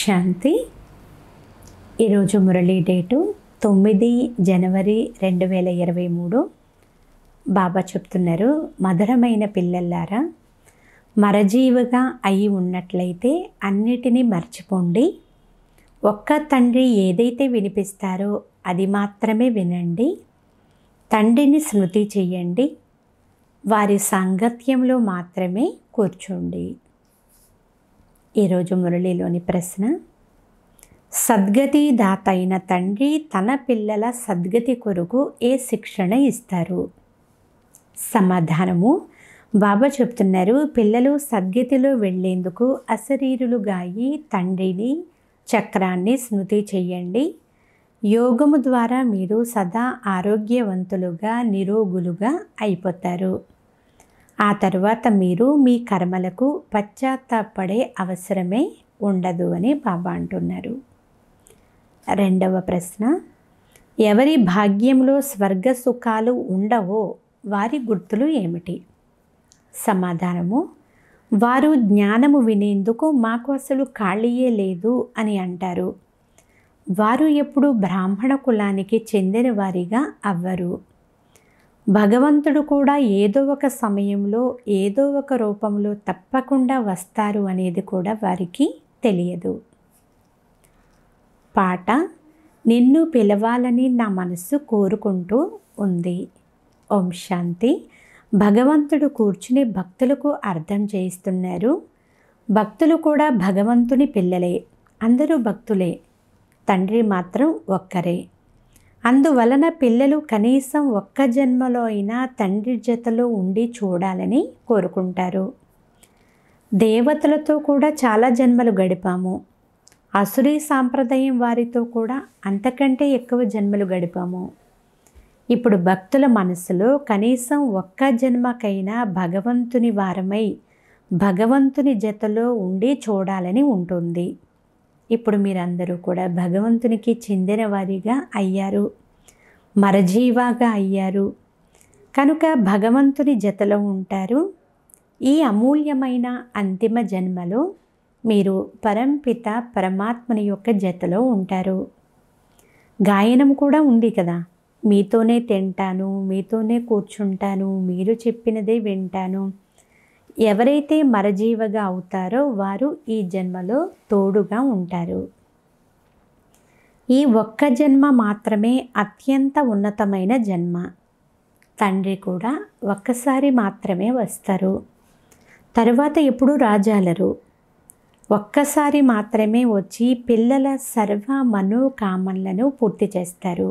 శాంతి ఈరోజు మురళీ డేటు తొమ్మిది జనవరి రెండు వేల ఇరవై మూడు బాబా చెప్తున్నారు మధురమైన పిల్లల్లారా మరజీవిగా అయి ఉన్నట్లయితే అన్నిటినీ మర్చిపోండి ఒక్క తండ్రి ఏదైతే వినిపిస్తారో అది మాత్రమే వినండి తండ్రిని స్మృతి చేయండి వారి సాంగత్యంలో మాత్రమే కూర్చోండి ఈరోజు మురళిలోని ప్రశ్న సద్గతి దాత అయిన తండ్రి తన పిల్లల సద్గతి కొరకు ఏ శిక్షణ ఇస్తారు సమాధానము బాబా చెప్తున్నారు పిల్లలు సద్గతిలో వెళ్లేందుకు గాయి తండ్రిని చక్రాన్ని స్మృతి చేయండి యోగము ద్వారా మీరు సదా ఆరోగ్యవంతులుగా నిరోగులుగా అయిపోతారు ఆ తర్వాత మీరు మీ కర్మలకు పశ్చాత్తాపడే అవసరమే ఉండదు అని బాబా అంటున్నారు రెండవ ప్రశ్న ఎవరి భాగ్యంలో స్వర్గ సుఖాలు ఉండవో వారి గుర్తులు ఏమిటి సమాధానము వారు జ్ఞానము వినేందుకు మాకు అసలు ఖాళీయే లేదు అని అంటారు వారు ఎప్పుడు బ్రాహ్మణ కులానికి చెందిన వారిగా అవ్వరు భగవంతుడు కూడా ఏదో ఒక సమయంలో ఏదో ఒక రూపంలో తప్పకుండా వస్తారు అనేది కూడా వారికి తెలియదు పాట నిన్ను పిలవాలని నా మనస్సు కోరుకుంటూ ఉంది ఓం శాంతి భగవంతుడు కూర్చుని భక్తులకు అర్థం చేయిస్తున్నారు భక్తులు కూడా భగవంతుని పిల్లలే అందరూ భక్తులే తండ్రి మాత్రం ఒక్కరే అందువలన పిల్లలు కనీసం ఒక్క జన్మలో అయినా తండ్రి జతలో ఉండి చూడాలని కోరుకుంటారు దేవతలతో కూడా చాలా జన్మలు గడిపాము అసురి సాంప్రదాయం వారితో కూడా అంతకంటే ఎక్కువ జన్మలు గడిపాము ఇప్పుడు భక్తుల మనసులో కనీసం ఒక్క జన్మకైనా భగవంతుని వారమై భగవంతుని జతలో ఉండి చూడాలని ఉంటుంది ఇప్పుడు మీరందరూ కూడా భగవంతునికి చెందిన వారిగా అయ్యారు మరజీవాగా అయ్యారు కనుక భగవంతుని జతలో ఉంటారు ఈ అమూల్యమైన అంతిమ జన్మలో మీరు పరంపిత పరమాత్మని యొక్క జతలో ఉంటారు గాయనం కూడా ఉంది కదా మీతోనే తింటాను మీతోనే కూర్చుంటాను మీరు చెప్పినదే వింటాను ఎవరైతే మరజీవగా అవుతారో వారు ఈ జన్మలో తోడుగా ఉంటారు ఈ ఒక్క జన్మ మాత్రమే అత్యంత ఉన్నతమైన జన్మ తండ్రి కూడా ఒక్కసారి మాత్రమే వస్తారు తరువాత ఎప్పుడు రాజాలరు ఒక్కసారి మాత్రమే వచ్చి పిల్లల సర్వ మనోకామన్లను పూర్తి చేస్తారు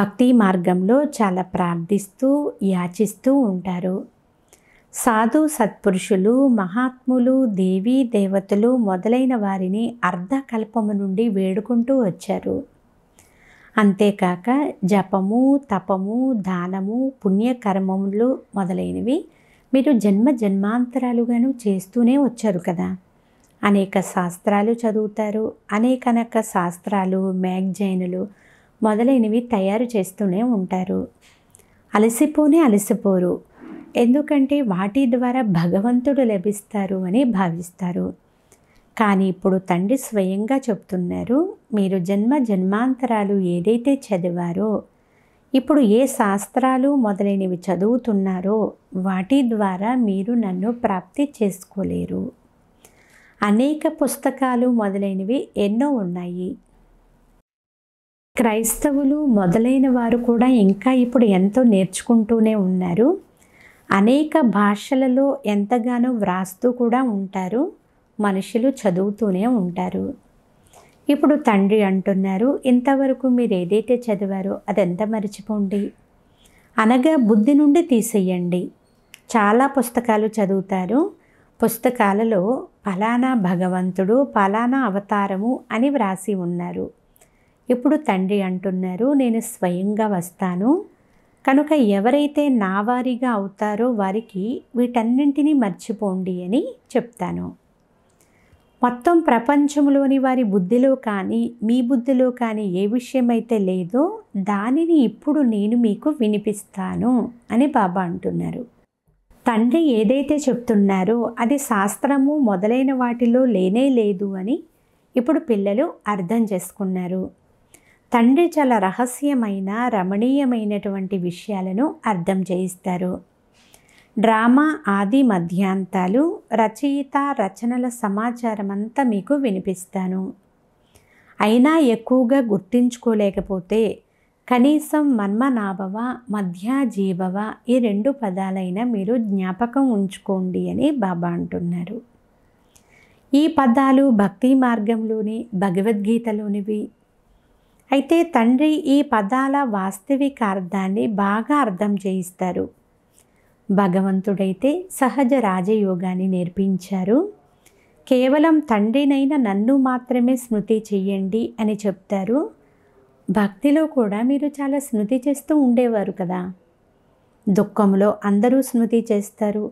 భక్తి మార్గంలో చాలా ప్రార్థిస్తూ యాచిస్తూ ఉంటారు సాధు సత్పురుషులు మహాత్ములు దేవీ దేవతలు మొదలైన వారిని అర్ధకల్పము నుండి వేడుకుంటూ వచ్చారు అంతేకాక జపము తపము దానము పుణ్యకర్మములు మొదలైనవి మీరు జన్మ జన్మాంతరాలుగాను చేస్తూనే వచ్చారు కదా అనేక శాస్త్రాలు చదువుతారు అనేకనక శాస్త్రాలు మ్యాగజైన్లు మొదలైనవి తయారు చేస్తూనే ఉంటారు అలసిపోనే అలసిపోరు ఎందుకంటే వాటి ద్వారా భగవంతుడు లభిస్తారు అని భావిస్తారు కానీ ఇప్పుడు తండ్రి స్వయంగా చెప్తున్నారు మీరు జన్మ జన్మాంతరాలు ఏదైతే చదివారో ఇప్పుడు ఏ శాస్త్రాలు మొదలైనవి చదువుతున్నారో వాటి ద్వారా మీరు నన్ను ప్రాప్తి చేసుకోలేరు అనేక పుస్తకాలు మొదలైనవి ఎన్నో ఉన్నాయి క్రైస్తవులు మొదలైన వారు కూడా ఇంకా ఇప్పుడు ఎంతో నేర్చుకుంటూనే ఉన్నారు అనేక భాషలలో ఎంతగానో వ్రాస్తూ కూడా ఉంటారు మనుషులు చదువుతూనే ఉంటారు ఇప్పుడు తండ్రి అంటున్నారు ఇంతవరకు మీరు ఏదైతే చదివారో అదంతా మర్చిపోండి అనగా బుద్ధి నుండి తీసేయండి చాలా పుస్తకాలు చదువుతారు పుస్తకాలలో ఫలానా భగవంతుడు ఫలానా అవతారము అని వ్రాసి ఉన్నారు ఇప్పుడు తండ్రి అంటున్నారు నేను స్వయంగా వస్తాను కనుక ఎవరైతే నావారిగా అవుతారో వారికి వీటన్నింటినీ మర్చిపోండి అని చెప్తాను మొత్తం ప్రపంచంలోని వారి బుద్ధిలో కానీ మీ బుద్ధిలో కానీ ఏ విషయమైతే లేదో దానిని ఇప్పుడు నేను మీకు వినిపిస్తాను అని బాబా అంటున్నారు తండ్రి ఏదైతే చెప్తున్నారో అది శాస్త్రము మొదలైన వాటిలో లేనే లేదు అని ఇప్పుడు పిల్లలు అర్థం చేసుకున్నారు తండ్రి చాలా రహస్యమైన రమణీయమైనటువంటి విషయాలను అర్థం చేయిస్తారు డ్రామా ఆది మధ్యాంతాలు రచయిత రచనల సమాచారం అంతా మీకు వినిపిస్తాను అయినా ఎక్కువగా గుర్తించుకోలేకపోతే కనీసం మన్మనాభవ మధ్యాజీవవ ఈ రెండు పదాలైనా మీరు జ్ఞాపకం ఉంచుకోండి అని బాబా అంటున్నారు ఈ పదాలు భక్తి మార్గంలోని భగవద్గీతలోనివి అయితే తండ్రి ఈ పదాల వాస్తవిక అర్థాన్ని బాగా అర్థం చేయిస్తారు భగవంతుడైతే సహజ రాజయోగాన్ని నేర్పించారు కేవలం తండ్రినైనా నన్ను మాత్రమే స్మృతి చెయ్యండి అని చెప్తారు భక్తిలో కూడా మీరు చాలా స్మృతి చేస్తూ ఉండేవారు కదా దుఃఖంలో అందరూ స్మృతి చేస్తారు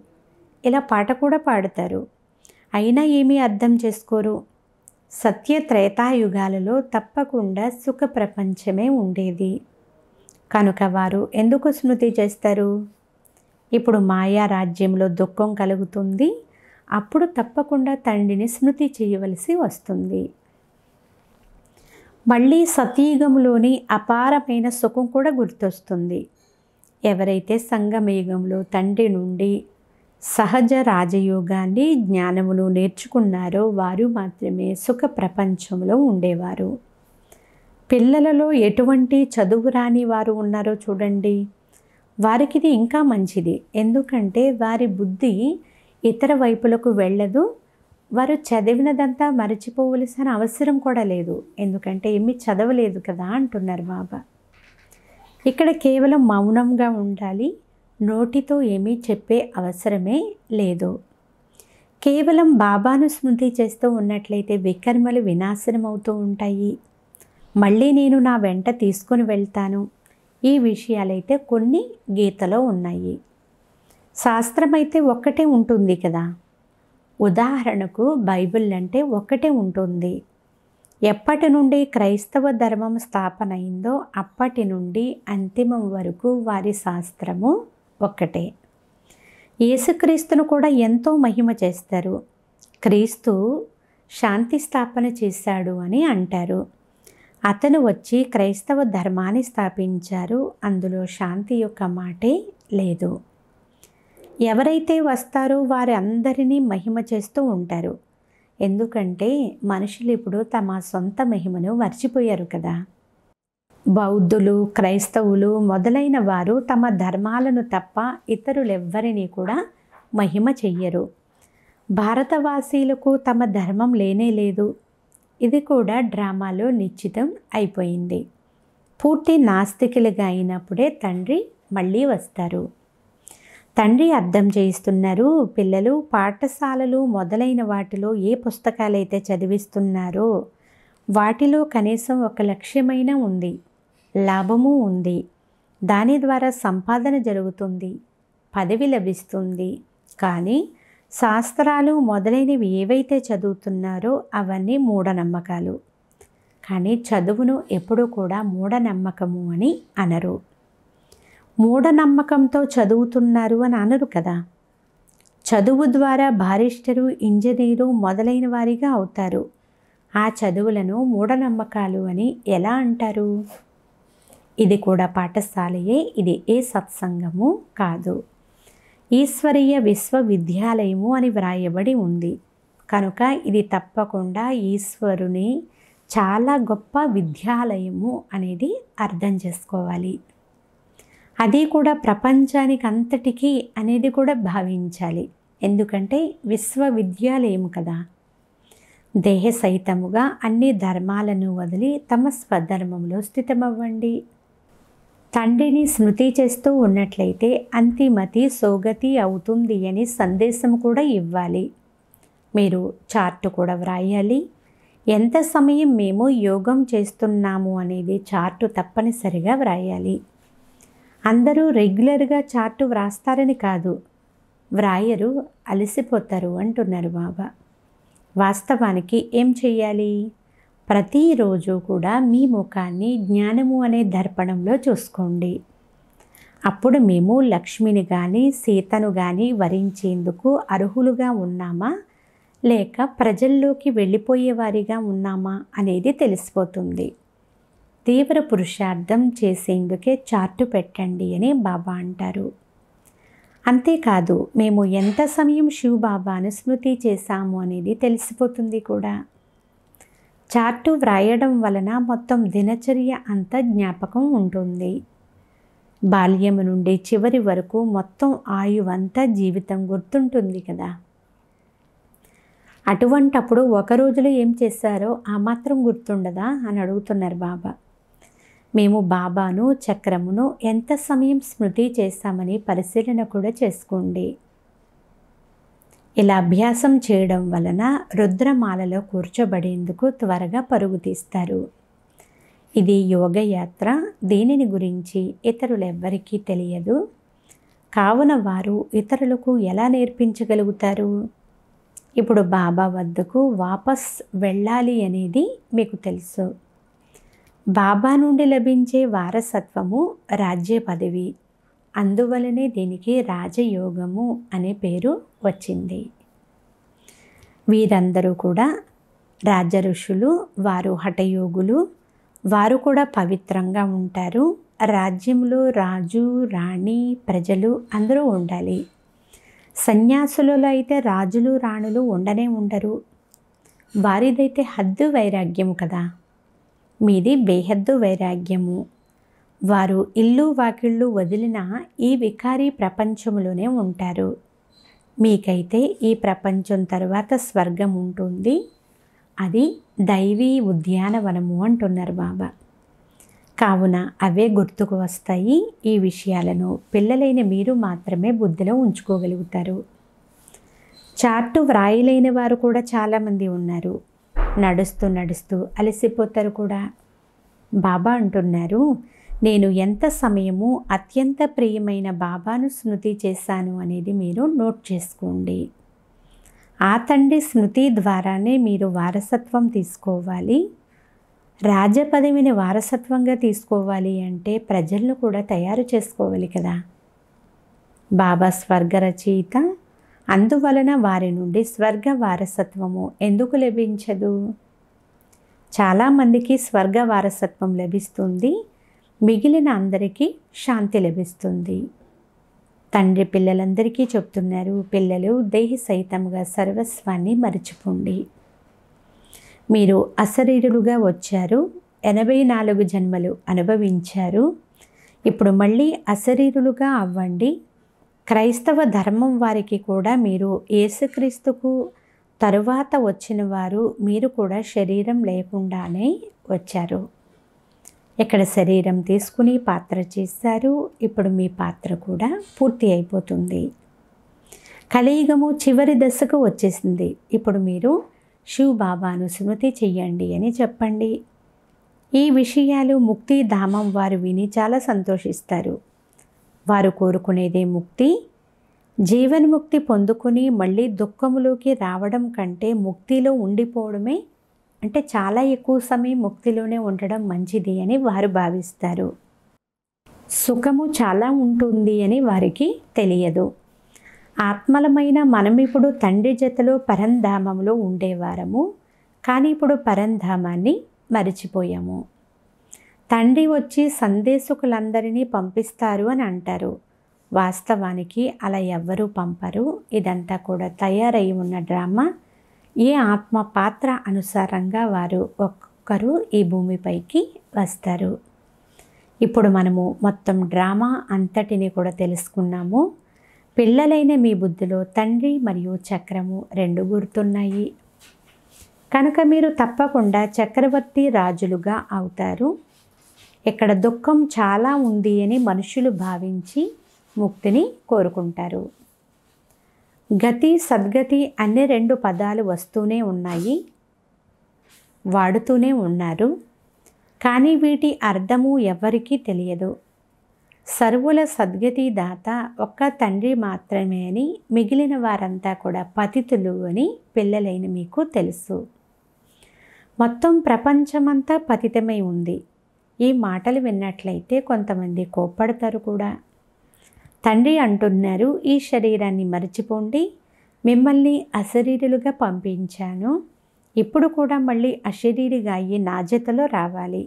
ఇలా పాట కూడా పాడతారు అయినా ఏమీ అర్థం చేసుకోరు సత్య త్రేతాయుగాలలో తప్పకుండా సుఖ ప్రపంచమే ఉండేది కనుక వారు ఎందుకు స్మృతి చేస్తారు ఇప్పుడు మాయా రాజ్యంలో దుఃఖం కలుగుతుంది అప్పుడు తప్పకుండా తండ్రిని స్మృతి చేయవలసి వస్తుంది మళ్ళీ సతీయుగంలోని అపారమైన సుఖం కూడా గుర్తొస్తుంది ఎవరైతే సంగమయుగంలో తండ్రి నుండి సహజ రాజయోగాన్ని జ్ఞానమును నేర్చుకున్నారో వారు మాత్రమే సుఖ ప్రపంచంలో ఉండేవారు పిల్లలలో ఎటువంటి చదువు రాని వారు ఉన్నారో చూడండి వారికి ఇది ఇంకా మంచిది ఎందుకంటే వారి బుద్ధి ఇతర వైపులకు వెళ్ళదు వారు చదివినదంతా మరచిపోవలసిన అవసరం కూడా లేదు ఎందుకంటే ఏమి చదవలేదు కదా అంటున్నారు బాబా ఇక్కడ కేవలం మౌనంగా ఉండాలి నోటితో ఏమీ చెప్పే అవసరమే లేదు కేవలం బాబాను స్మృతి చేస్తూ ఉన్నట్లయితే వికర్మలు వినాశనం అవుతూ ఉంటాయి మళ్ళీ నేను నా వెంట తీసుకొని వెళ్తాను ఈ విషయాలైతే కొన్ని గీతలో ఉన్నాయి శాస్త్రమైతే ఒక్కటే ఉంటుంది కదా ఉదాహరణకు బైబిల్ అంటే ఒక్కటే ఉంటుంది ఎప్పటి నుండి క్రైస్తవ ధర్మం స్థాపన అయిందో అప్పటి నుండి అంతిమం వరకు వారి శాస్త్రము ఒక్కటే యేసుక్రీస్తును కూడా ఎంతో మహిమ చేస్తారు క్రీస్తు శాంతి స్థాపన చేశాడు అని అంటారు అతను వచ్చి క్రైస్తవ ధర్మాన్ని స్థాపించారు అందులో శాంతి యొక్క మాటే లేదు ఎవరైతే వస్తారో వారి అందరినీ మహిమ చేస్తూ ఉంటారు ఎందుకంటే మనుషులు ఇప్పుడు తమ సొంత మహిమను మర్చిపోయారు కదా బౌద్ధులు క్రైస్తవులు మొదలైన వారు తమ ధర్మాలను తప్ప ఇతరులెవ్వరినీ కూడా మహిమ చెయ్యరు భారతవాసీలకు తమ ధర్మం లేనే లేదు ఇది కూడా డ్రామాలో నిశ్చితం అయిపోయింది పూర్తి నాస్తికులుగా అయినప్పుడే తండ్రి మళ్ళీ వస్తారు తండ్రి అర్థం చేయిస్తున్నారు పిల్లలు పాఠశాలలు మొదలైన వాటిలో ఏ పుస్తకాలైతే చదివిస్తున్నారో వాటిలో కనీసం ఒక లక్ష్యమైన ఉంది లాభము ఉంది దాని ద్వారా సంపాదన జరుగుతుంది పదవి లభిస్తుంది కానీ శాస్త్రాలు మొదలైనవి ఏవైతే చదువుతున్నారో అవన్నీ మూఢనమ్మకాలు కానీ చదువును ఎప్పుడూ కూడా మూఢనమ్మకము అని అనరు మూఢనమ్మకంతో చదువుతున్నారు అని అనరు కదా చదువు ద్వారా బారిస్టరు ఇంజనీరు మొదలైన వారిగా అవుతారు ఆ చదువులను మూఢనమ్మకాలు అని ఎలా అంటారు ఇది కూడా పాఠశాలయే ఇది ఏ సత్సంగము కాదు ఈశ్వరీయ విశ్వవిద్యాలయము అని వ్రాయబడి ఉంది కనుక ఇది తప్పకుండా ఈశ్వరుని చాలా గొప్ప విద్యాలయము అనేది అర్థం చేసుకోవాలి అది కూడా ప్రపంచానికి అంతటికీ అనేది కూడా భావించాలి ఎందుకంటే విశ్వవిద్యాలయం కదా దేహ సహితముగా అన్ని ధర్మాలను వదిలి తమ స్వధర్మంలో స్థితమవ్వండి తండ్రిని స్మృతి చేస్తూ ఉన్నట్లయితే అంతిమతి సోగతి అవుతుంది అని సందేశం కూడా ఇవ్వాలి మీరు చార్ట్ కూడా వ్రాయాలి ఎంత సమయం మేము యోగం చేస్తున్నాము అనేది చార్ట్ తప్పనిసరిగా వ్రాయాలి అందరూ రెగ్యులర్గా చార్టు వ్రాస్తారని కాదు వ్రాయరు అలసిపోతారు అంటున్నారు బాబా వాస్తవానికి ఏం చేయాలి ప్రతిరోజు కూడా మీ ముఖాన్ని జ్ఞానము అనే దర్పణంలో చూసుకోండి అప్పుడు మేము లక్ష్మిని కానీ సీతను కానీ వరించేందుకు అర్హులుగా ఉన్నామా లేక ప్రజల్లోకి వెళ్ళిపోయేవారిగా ఉన్నామా అనేది తెలిసిపోతుంది తీవ్ర పురుషార్థం చేసేందుకే చార్టు పెట్టండి అని బాబా అంటారు అంతేకాదు మేము ఎంత సమయం శివబాబాను స్మృతి చేశాము అనేది తెలిసిపోతుంది కూడా చార్టు వ్రాయడం వలన మొత్తం దినచర్య అంత జ్ఞాపకం ఉంటుంది బాల్యము నుండి చివరి వరకు మొత్తం ఆయువంతా జీవితం గుర్తుంటుంది కదా అటువంటప్పుడు ఒక రోజులో ఏం చేశారో ఆ మాత్రం గుర్తుండదా అని అడుగుతున్నారు బాబా మేము బాబాను చక్రమును ఎంత సమయం స్మృతి చేస్తామని పరిశీలన కూడా చేసుకోండి ఇలా అభ్యాసం చేయడం వలన రుద్రమాలలో కూర్చోబడేందుకు త్వరగా పరుగు తీస్తారు ఇది యోగయాత్ర దీనిని గురించి ఇతరులెవ్వరికీ తెలియదు కావున వారు ఇతరులకు ఎలా నేర్పించగలుగుతారు ఇప్పుడు బాబా వద్దకు వాపస్ వెళ్ళాలి అనేది మీకు తెలుసు బాబా నుండి లభించే వారసత్వము రాజ్య పదవి అందువలనే దీనికి రాజయోగము అనే పేరు వచ్చింది వీరందరూ కూడా రాజఋషులు వారు హఠయోగులు వారు కూడా పవిత్రంగా ఉంటారు రాజ్యంలో రాజు రాణి ప్రజలు అందరూ ఉండాలి సన్యాసులలో అయితే రాజులు రాణులు ఉండనే ఉండరు వారిదైతే హద్దు వైరాగ్యము కదా మీది బేహద్దు వైరాగ్యము వారు ఇల్లు వాకిళ్ళు వదిలిన ఈ వికారీ ప్రపంచంలోనే ఉంటారు మీకైతే ఈ ప్రపంచం తర్వాత స్వర్గం ఉంటుంది అది దైవీ ఉద్యానవనము అంటున్నారు బాబా కావున అవే గుర్తుకు వస్తాయి ఈ విషయాలను పిల్లలైన మీరు మాత్రమే బుద్ధిలో ఉంచుకోగలుగుతారు చార్టు వ్రాయలేని వారు కూడా చాలామంది ఉన్నారు నడుస్తూ నడుస్తూ అలసిపోతారు కూడా బాబా అంటున్నారు నేను ఎంత సమయము అత్యంత ప్రియమైన బాబాను స్మృతి చేశాను అనేది మీరు నోట్ చేసుకోండి ఆ తండ్రి స్మృతి ద్వారానే మీరు వారసత్వం తీసుకోవాలి రాజపదవిని వారసత్వంగా తీసుకోవాలి అంటే ప్రజలను కూడా తయారు చేసుకోవాలి కదా బాబా స్వర్గ రచయిత అందువలన వారి నుండి స్వర్గ వారసత్వము ఎందుకు లభించదు చాలామందికి స్వర్గ వారసత్వం లభిస్తుంది మిగిలిన అందరికీ శాంతి లభిస్తుంది తండ్రి పిల్లలందరికీ చెప్తున్నారు పిల్లలు దేహి సహితంగా సర్వస్వాన్ని మరచిపోండి మీరు అశరీరులుగా వచ్చారు ఎనభై నాలుగు జన్మలు అనుభవించారు ఇప్పుడు మళ్ళీ అశరీరులుగా అవ్వండి క్రైస్తవ ధర్మం వారికి కూడా మీరు యేసుక్రీస్తుకు తరువాత వచ్చిన వారు మీరు కూడా శరీరం లేకుండానే వచ్చారు ఇక్కడ శరీరం తీసుకుని పాత్ర చేశారు ఇప్పుడు మీ పాత్ర కూడా పూర్తి అయిపోతుంది కలియుగము చివరి దశకు వచ్చేసింది ఇప్పుడు మీరు శివ బాబాను స్మృతి చెయ్యండి అని చెప్పండి ఈ విషయాలు ముక్తి ధామం వారు విని చాలా సంతోషిస్తారు వారు కోరుకునేదే ముక్తి జీవన్ముక్తి పొందుకుని మళ్ళీ దుఃఖములోకి రావడం కంటే ముక్తిలో ఉండిపోవడమే అంటే చాలా ఎక్కువ సమయం ముక్తిలోనే ఉండడం మంచిది అని వారు భావిస్తారు సుఖము చాలా ఉంటుంది అని వారికి తెలియదు ఆత్మలమైన మనం ఇప్పుడు తండ్రి జతలో పరంధామంలో ఉండేవారము కానీ ఇప్పుడు పరంధామాన్ని మరిచిపోయాము తండ్రి వచ్చి సందేశకులందరినీ పంపిస్తారు అని అంటారు వాస్తవానికి అలా ఎవ్వరూ పంపరు ఇదంతా కూడా తయారై ఉన్న డ్రామా ఏ ఆత్మ పాత్ర అనుసారంగా వారు ఒక్కొక్కరు ఈ భూమిపైకి వస్తారు ఇప్పుడు మనము మొత్తం డ్రామా అంతటిని కూడా తెలుసుకున్నాము పిల్లలైన మీ బుద్ధిలో తండ్రి మరియు చక్రము రెండు గుర్తున్నాయి కనుక మీరు తప్పకుండా చక్రవర్తి రాజులుగా అవుతారు ఇక్కడ దుఃఖం చాలా ఉంది అని మనుషులు భావించి ముక్తిని కోరుకుంటారు గతి సద్గతి అనే రెండు పదాలు వస్తూనే ఉన్నాయి వాడుతూనే ఉన్నారు కానీ వీటి అర్థము ఎవరికీ తెలియదు సర్వుల సద్గతి దాత ఒక్క తండ్రి మాత్రమే అని మిగిలిన వారంతా కూడా పతితులు అని పిల్లలైన మీకు తెలుసు మొత్తం ప్రపంచమంతా పతితమై ఉంది ఈ మాటలు విన్నట్లయితే కొంతమంది కోప్పడతారు కూడా తండ్రి అంటున్నారు ఈ శరీరాన్ని మరచిపోండి మిమ్మల్ని అశరీరులుగా పంపించాను ఇప్పుడు కూడా మళ్ళీ అశరీరిగా అయ్యి నాజతలో రావాలి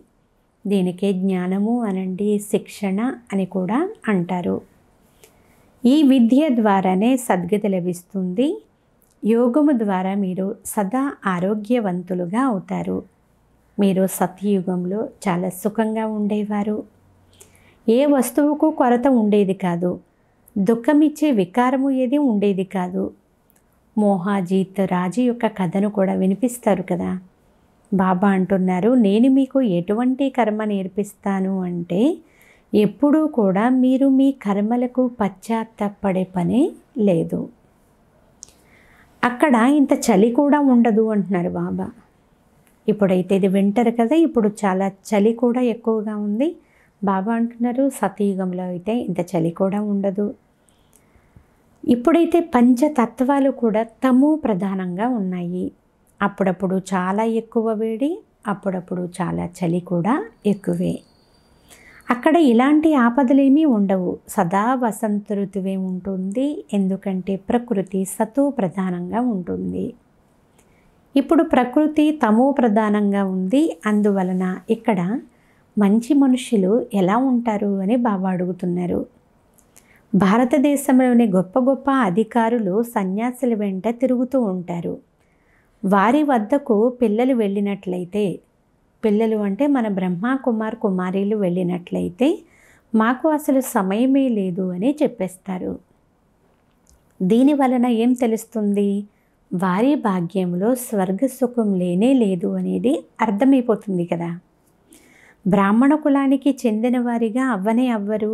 దీనికే జ్ఞానము అనండి శిక్షణ అని కూడా అంటారు ఈ విద్య ద్వారానే సద్గతి లభిస్తుంది యోగము ద్వారా మీరు సదా ఆరోగ్యవంతులుగా అవుతారు మీరు సత్యయుగంలో చాలా సుఖంగా ఉండేవారు ఏ వస్తువుకు కొరత ఉండేది కాదు దుఃఖమిచ్చే వికారము ఏది ఉండేది కాదు మోహాజీత్ రాజు యొక్క కథను కూడా వినిపిస్తారు కదా బాబా అంటున్నారు నేను మీకు ఎటువంటి కర్మ నేర్పిస్తాను అంటే ఎప్పుడూ కూడా మీరు మీ కర్మలకు పశ్చాత్తపడే పని లేదు అక్కడ ఇంత చలి కూడా ఉండదు అంటున్నారు బాబా ఇప్పుడైతే ఇది వింటర్ కదా ఇప్పుడు చాలా చలి కూడా ఎక్కువగా ఉంది బాబా అంటున్నారు సతయుగంలో అయితే ఇంత చలి కూడా ఉండదు ఇప్పుడైతే పంచతత్వాలు కూడా తము ప్రధానంగా ఉన్నాయి అప్పుడప్పుడు చాలా ఎక్కువ వేడి అప్పుడప్పుడు చాలా చలి కూడా ఎక్కువే అక్కడ ఇలాంటి ఆపదలేమీ ఉండవు సదా వసంత ఋతువే ఉంటుంది ఎందుకంటే ప్రకృతి సతు ప్రధానంగా ఉంటుంది ఇప్పుడు ప్రకృతి తమో ప్రధానంగా ఉంది అందువలన ఇక్కడ మంచి మనుషులు ఎలా ఉంటారు అని బాబా అడుగుతున్నారు భారతదేశంలోని గొప్ప గొప్ప అధికారులు సన్యాసుల వెంట తిరుగుతూ ఉంటారు వారి వద్దకు పిల్లలు వెళ్ళినట్లయితే పిల్లలు అంటే మన బ్రహ్మ కుమార్ కుమారీలు వెళ్ళినట్లయితే మాకు అసలు సమయమే లేదు అని చెప్పేస్తారు దీని వలన ఏం తెలుస్తుంది వారి భాగ్యంలో స్వర్గసుఖం లేనే లేదు అనేది అర్థమైపోతుంది కదా బ్రాహ్మణ కులానికి చెందిన వారిగా అవ్వనే అవ్వరు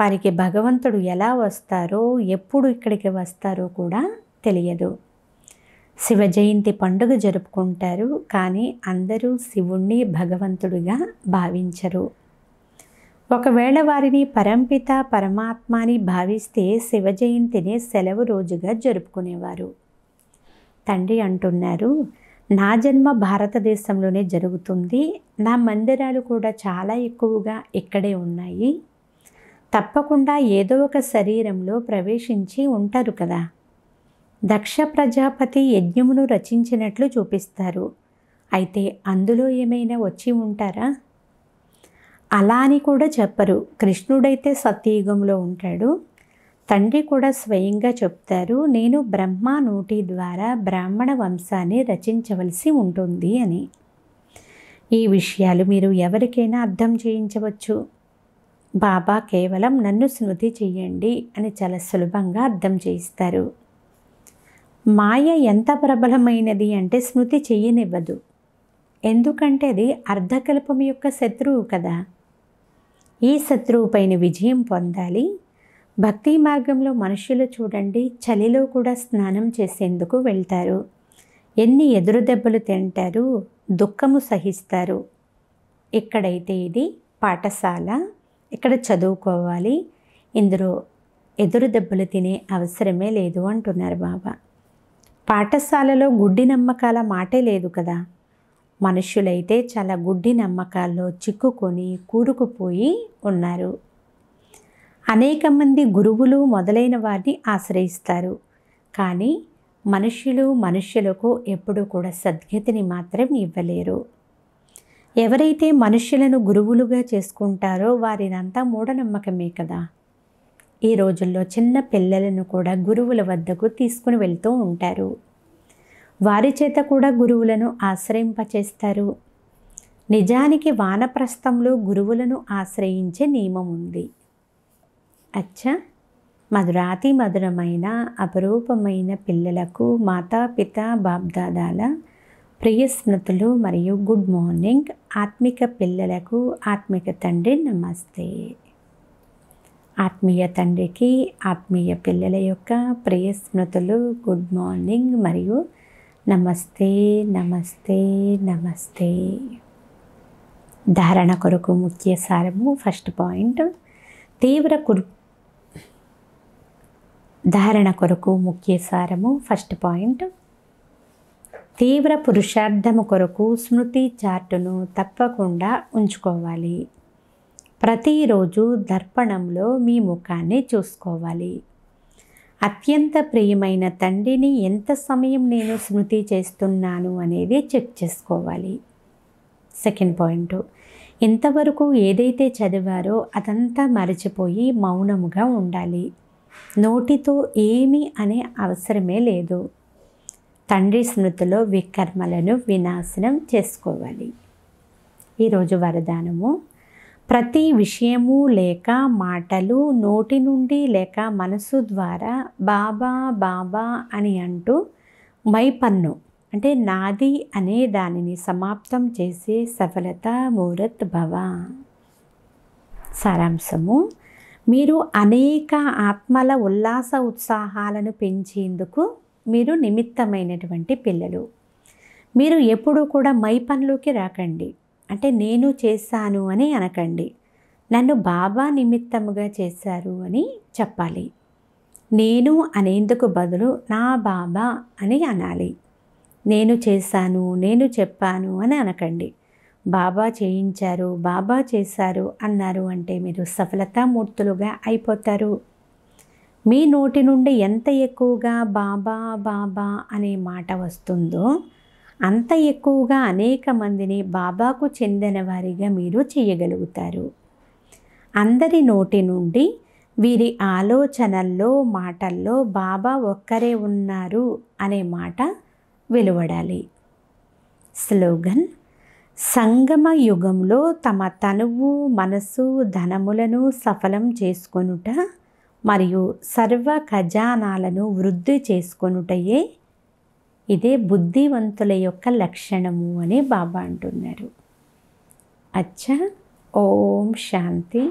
వారికి భగవంతుడు ఎలా వస్తారో ఎప్పుడు ఇక్కడికి వస్తారో కూడా తెలియదు శివ జయంతి పండుగ జరుపుకుంటారు కానీ అందరూ శివుణ్ణి భగవంతుడిగా భావించరు ఒకవేళ వారిని పరంపిత పరమాత్మ అని భావిస్తే శివ జయంతిని సెలవు రోజుగా జరుపుకునేవారు తండ్రి అంటున్నారు నా జన్మ భారతదేశంలోనే జరుగుతుంది నా మందిరాలు కూడా చాలా ఎక్కువగా ఇక్కడే ఉన్నాయి తప్పకుండా ఏదో ఒక శరీరంలో ప్రవేశించి ఉంటారు కదా దక్ష ప్రజాపతి యజ్ఞమును రచించినట్లు చూపిస్తారు అయితే అందులో ఏమైనా వచ్చి ఉంటారా అలా అని కూడా చెప్పరు కృష్ణుడైతే సత్యయుగంలో ఉంటాడు తండ్రి కూడా స్వయంగా చెప్తారు నేను బ్రహ్మ నోటి ద్వారా బ్రాహ్మణ వంశాన్ని రచించవలసి ఉంటుంది అని ఈ విషయాలు మీరు ఎవరికైనా అర్థం చేయించవచ్చు బాబా కేవలం నన్ను స్మృతి చెయ్యండి అని చాలా సులభంగా అర్థం చేయిస్తారు మాయ ఎంత ప్రబలమైనది అంటే స్మృతి చెయ్యనివ్వదు ఎందుకంటే అది అర్ధకల్పం యొక్క శత్రువు కదా ఈ శత్రువుపైన విజయం పొందాలి భక్తి మార్గంలో మనుషులు చూడండి చలిలో కూడా స్నానం చేసేందుకు వెళ్తారు ఎన్ని ఎదురు దెబ్బలు తింటారు దుఃఖము సహిస్తారు ఇక్కడైతే ఇది పాఠశాల ఇక్కడ చదువుకోవాలి ఇందులో ఎదురు దెబ్బలు తినే అవసరమే లేదు అంటున్నారు బాబా పాఠశాలలో గుడ్డి నమ్మకాల మాటే లేదు కదా మనుషులైతే చాలా గుడ్డి నమ్మకాల్లో చిక్కుకొని కూరుకుపోయి ఉన్నారు అనేక మంది గురువులు మొదలైన వారిని ఆశ్రయిస్తారు కానీ మనుష్యులు మనుష్యులకు ఎప్పుడూ కూడా సద్గతిని మాత్రం ఇవ్వలేరు ఎవరైతే మనుషులను గురువులుగా చేసుకుంటారో వారినంతా మూఢనమ్మకమే కదా ఈ రోజుల్లో చిన్న పిల్లలను కూడా గురువుల వద్దకు తీసుకుని వెళ్తూ ఉంటారు వారి చేత కూడా గురువులను ఆశ్రయింపచేస్తారు నిజానికి వానప్రస్థంలో గురువులను ఆశ్రయించే నియమం ఉంది అచ్చ మధురాతి మధురమైన అపరూపమైన పిల్లలకు మాతాపిత బాబ్దాదాల ప్రియ స్మృతులు మరియు గుడ్ మార్నింగ్ ఆత్మిక పిల్లలకు ఆత్మిక తండ్రి నమస్తే ఆత్మీయ తండ్రికి ఆత్మీయ పిల్లల యొక్క ప్రియ స్మృతులు గుడ్ మార్నింగ్ మరియు నమస్తే నమస్తే నమస్తే ధారణ కొరకు ముఖ్య సారము ఫస్ట్ పాయింట్ తీవ్ర కుర్ ధారణ కొరకు ముఖ్య సారము ఫస్ట్ పాయింట్ తీవ్ర పురుషార్థము కొరకు స్మృతి చార్టును తప్పకుండా ఉంచుకోవాలి ప్రతిరోజు దర్పణంలో మీ ముఖాన్ని చూసుకోవాలి అత్యంత ప్రియమైన తండ్రిని ఎంత సమయం నేను స్మృతి చేస్తున్నాను అనేది చెక్ చేసుకోవాలి సెకండ్ పాయింట్ ఇంతవరకు ఏదైతే చదివారో అదంతా మరచిపోయి మౌనముగా ఉండాలి నోటితో ఏమి అనే అవసరమే లేదు తండ్రి స్మృతిలో వికర్మలను వినాశనం చేసుకోవాలి ఈరోజు వరదానము ప్రతి విషయము లేక మాటలు నోటి నుండి లేక మనసు ద్వారా బాబా బాబా అని అంటూ మైపన్ను అంటే నాది అనే దానిని సమాప్తం చేసే సఫలత ముహూర్త్ భవ సారాంశము మీరు అనేక ఆత్మల ఉల్లాస ఉత్సాహాలను పెంచేందుకు మీరు నిమిత్తమైనటువంటి పిల్లలు మీరు ఎప్పుడూ కూడా మై పనులకి రాకండి అంటే నేను చేశాను అని అనకండి నన్ను బాబా నిమిత్తముగా చేశారు అని చెప్పాలి నేను అనేందుకు బదులు నా బాబా అని అనాలి నేను చేశాను నేను చెప్పాను అని అనకండి బాబా చేయించారు బాబా చేశారు అన్నారు అంటే మీరు సఫలతామూర్తులుగా అయిపోతారు మీ నోటి నుండి ఎంత ఎక్కువగా బాబా బాబా అనే మాట వస్తుందో అంత ఎక్కువగా అనేక మందిని బాబాకు చెందిన వారిగా మీరు చేయగలుగుతారు అందరి నోటి నుండి వీరి ఆలోచనల్లో మాటల్లో బాబా ఒక్కరే ఉన్నారు అనే మాట వెలువడాలి స్లోగన్ సంగమ యుగంలో తమ తనువు మనసు ధనములను సఫలం చేసుకొనుట మరియు సర్వ ఖజానాలను వృద్ధి చేసుకొనుటయే ఇదే బుద్ధివంతుల యొక్క లక్షణము అని బాబా అంటున్నారు అచ్చా ఓం శాంతి